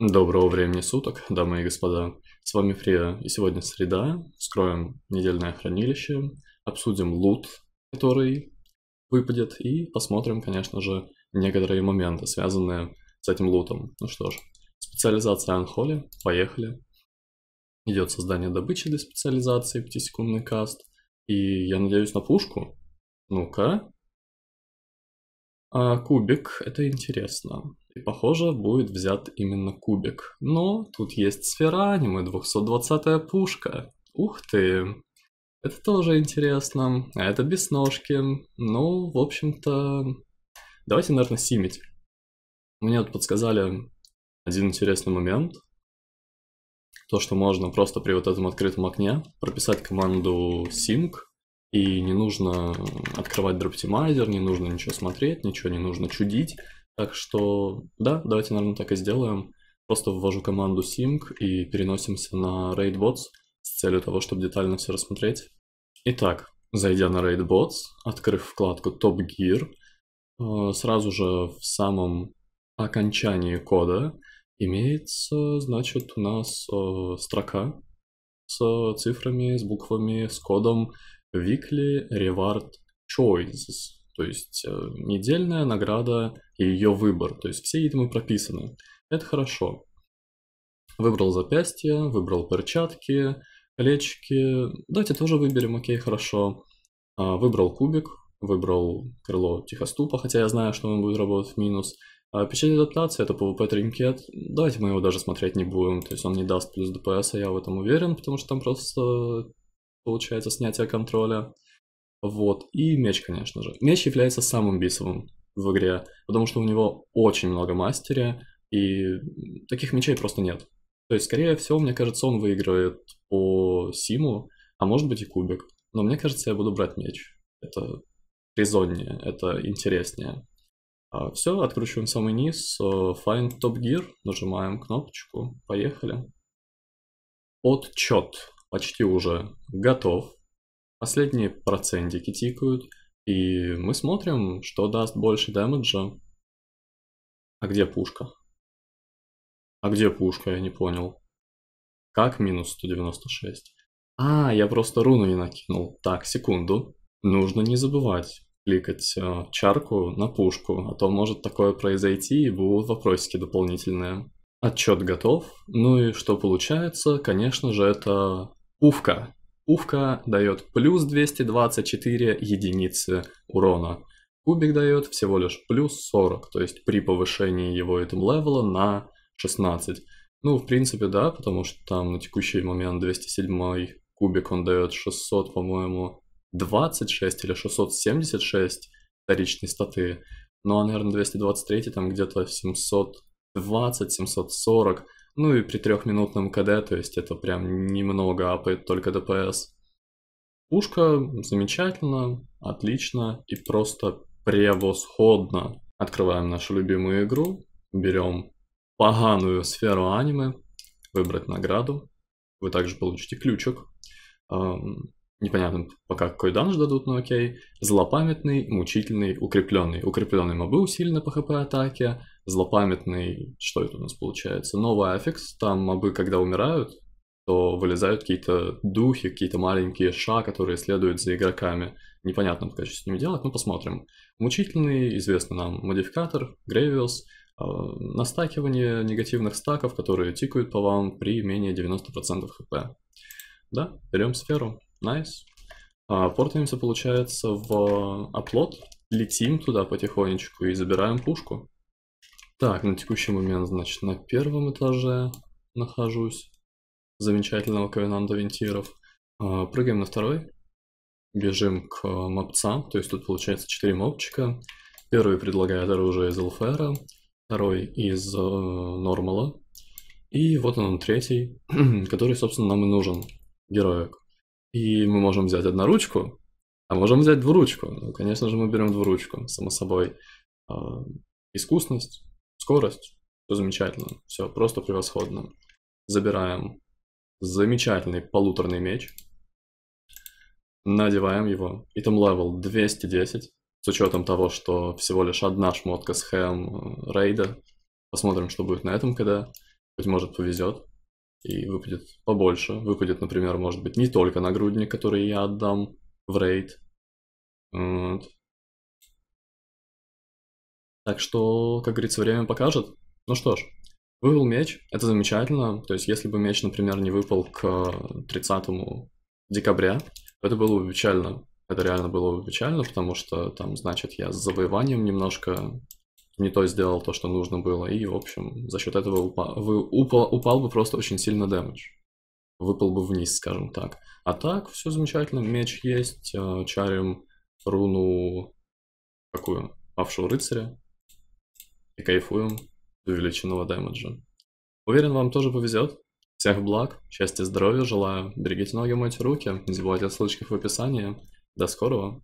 Доброго времени суток, дамы и господа. С вами Фрия, и сегодня среда. Вскроем недельное хранилище, обсудим лут, который выпадет, и посмотрим, конечно же, некоторые моменты, связанные с этим лутом. Ну что ж, специализация Анхоли, поехали. Идет создание добычи для специализации, 5-секундный каст, и я надеюсь на пушку. Ну-ка. А кубик, это интересно похоже, будет взят именно кубик. Но тут есть сфера аниме, 220-я пушка. Ух ты! Это тоже интересно. А это без ножки. Ну, в общем-то... Давайте, наверное, симить. Мне вот подсказали один интересный момент. То, что можно просто при вот этом открытом окне прописать команду sync, и не нужно открывать дроптимайзер, не нужно ничего смотреть, ничего не нужно чудить. Так что, да, давайте, наверное, так и сделаем. Просто ввожу команду sync и переносимся на RaidBots с целью того, чтобы детально все рассмотреть. Итак, зайдя на RaidBots, открыв вкладку Top Gear, э, сразу же в самом окончании кода имеется, значит, у нас э, строка с цифрами, с буквами, с кодом Weekly Reward Choices. То есть э, недельная награда и ее выбор. То есть все итемы прописаны. Это хорошо. Выбрал запястье, выбрал перчатки, колечки. Давайте тоже выберем, окей, хорошо. А, выбрал кубик, выбрал крыло тихоступа, хотя я знаю, что он будет работать в минус. А, печать адаптации это PvP тринкет. Давайте мы его даже смотреть не будем. То есть он не даст плюс ДПС, я в этом уверен, потому что там просто получается снятие контроля. Вот, и меч, конечно же. Меч является самым бисовым в игре, потому что у него очень много мастеря, и таких мечей просто нет. То есть, скорее всего, мне кажется, он выиграет по Симу, а может быть и Кубик. Но мне кажется, я буду брать меч. Это резоннее, это интереснее. А, Все, откручиваем самый низ, э, Find Top Gear, нажимаем кнопочку, поехали. Отчет почти уже готов. Последние процентики тикают, и мы смотрим, что даст больше дэмэджа. А где пушка? А где пушка, я не понял. Как минус 196? А, я просто руну не накинул. Так, секунду. Нужно не забывать кликать э, чарку на пушку, а то может такое произойти и будут вопросики дополнительные. Отчет готов. Ну и что получается? Конечно же, это пуфка. Пувка дает плюс 224 единицы урона. Кубик дает всего лишь плюс 40, то есть при повышении его этом левела на 16. Ну, в принципе, да, потому что там на текущий момент 207 кубик он дает 600, по-моему, 26 или 676 вторичной статы. Ну, а, наверное, 223 там где-то 720-740. Ну и при трехминутном КД, то есть это прям немного апает только ДПС. Пушка замечательно, отлично и просто превосходно. Открываем нашу любимую игру, берем поганую сферу аниме, выбрать награду. Вы также получите ключик. непонятно пока какой данж дадут, но окей. Злопамятный, мучительный, укрепленный. Укрепленный мобы усиленно по хп атаке, злопамятный, что это у нас получается, новый аффикс, там мобы, когда умирают, то вылезают какие-то духи, какие-то маленькие ша, которые следуют за игроками. Непонятно пока, что с ними делать, но посмотрим. Мучительный, известный нам модификатор, Грейвиус, э, настакивание негативных стаков, которые тикают по вам при менее 90% хп. Да, берем сферу, найс. Nice. А, э, портаемся, получается, в э, оплот, летим туда потихонечку и забираем пушку. Так, на текущий момент, значит, на первом этаже нахожусь. Замечательного ковенанта вентиров. А, прыгаем на второй. Бежим к а, мопцам, то есть тут получается 4 мопчика. Первый предлагает оружие из Элфера, второй из э, Нормала. И вот он, третий, который, собственно, нам и нужен, героик. И мы можем взять одноручку, а можем взять двуручку. Ну, конечно же, мы берем двуручку, само собой. Э, искусность, скорость, все замечательно, все просто превосходно. Забираем замечательный полуторный меч, надеваем его, и там левел 210, с учетом того, что всего лишь одна шмотка с хэм э, рейда. Посмотрим, что будет на этом КД, быть может повезет и выпадет побольше. Выпадет, например, может быть, не только нагрудник, который я отдам в рейд. Вот. Так что, как говорится, время покажет. Ну что ж, выпал меч, это замечательно. То есть, если бы меч, например, не выпал к 30 декабря, то это было бы печально. Это реально было бы печально, потому что там, значит, я с завоеванием немножко не то сделал то, что нужно было, и, в общем, за счет этого упал, вы, упал, упал бы просто очень сильно дэмэдж. Выпал бы вниз, скажем так. А так, все замечательно, меч есть, э, чарим руну какую? Павшего рыцаря, и кайфуем до увеличенного дэмэджа. Уверен, вам тоже повезет. Всех благ, счастья, здоровья желаю. Берегите ноги, мойте руки. Не забывайте о ссылочках в описании. До скорого.